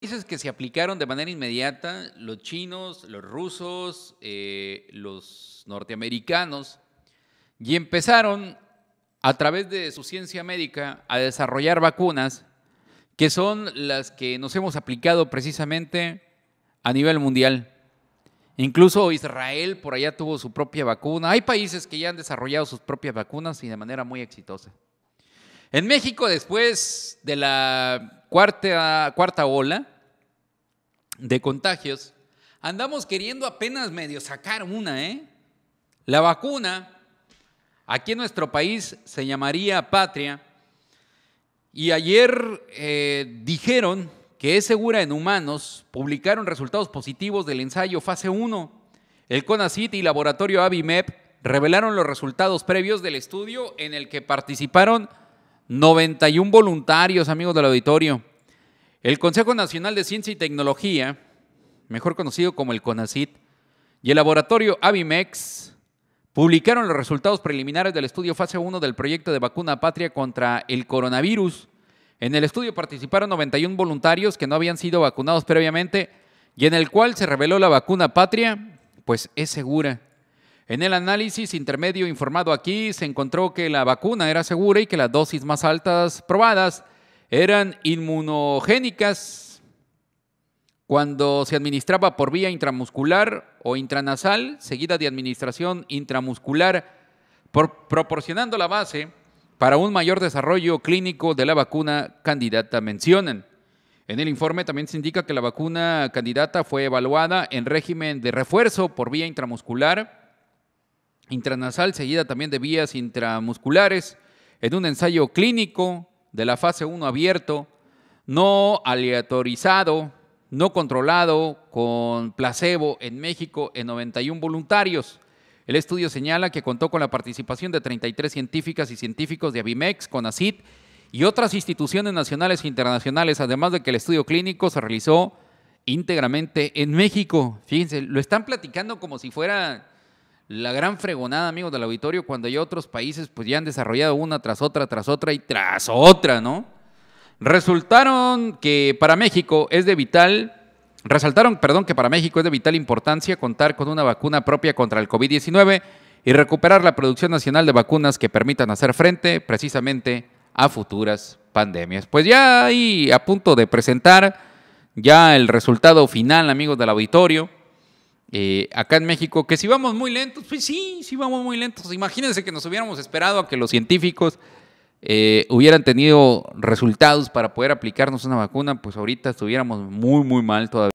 países que se aplicaron de manera inmediata, los chinos, los rusos, eh, los norteamericanos, y empezaron a través de su ciencia médica a desarrollar vacunas que son las que nos hemos aplicado precisamente a nivel mundial. Incluso Israel por allá tuvo su propia vacuna. Hay países que ya han desarrollado sus propias vacunas y de manera muy exitosa. En México, después de la cuarta, cuarta ola de contagios, andamos queriendo apenas medio sacar una, ¿eh? La vacuna, aquí en nuestro país se llamaría patria, y ayer eh, dijeron que es segura en humanos, publicaron resultados positivos del ensayo fase 1. El conacyt y laboratorio ABIMEP revelaron los resultados previos del estudio en el que participaron 91 voluntarios, amigos del auditorio. El Consejo Nacional de Ciencia y Tecnología, mejor conocido como el CONACIT, y el laboratorio Avimex publicaron los resultados preliminares del estudio fase 1 del proyecto de vacuna patria contra el coronavirus. En el estudio participaron 91 voluntarios que no habían sido vacunados previamente y en el cual se reveló la vacuna patria, pues es segura. En el análisis intermedio informado aquí se encontró que la vacuna era segura y que las dosis más altas probadas eran inmunogénicas cuando se administraba por vía intramuscular o intranasal, seguida de administración intramuscular, proporcionando la base para un mayor desarrollo clínico de la vacuna candidata mencionan. En el informe también se indica que la vacuna candidata fue evaluada en régimen de refuerzo por vía intramuscular, intranasal, seguida también de vías intramusculares, en un ensayo clínico de la fase 1 abierto, no aleatorizado, no controlado, con placebo en México en 91 voluntarios. El estudio señala que contó con la participación de 33 científicas y científicos de Avimex, CONACIT y otras instituciones nacionales e internacionales, además de que el estudio clínico se realizó íntegramente en México. Fíjense, lo están platicando como si fuera la gran fregonada, amigos del auditorio, cuando hay otros países pues ya han desarrollado una tras otra, tras otra y tras otra, ¿no? Resultaron que para México es de vital, resaltaron, perdón, que para México es de vital importancia contar con una vacuna propia contra el COVID-19 y recuperar la producción nacional de vacunas que permitan hacer frente precisamente a futuras pandemias. Pues ya ahí a punto de presentar ya el resultado final, amigos del auditorio eh, acá en México, que si vamos muy lentos, pues sí, si vamos muy lentos. Imagínense que nos hubiéramos esperado a que los científicos eh, hubieran tenido resultados para poder aplicarnos una vacuna, pues ahorita estuviéramos muy, muy mal todavía.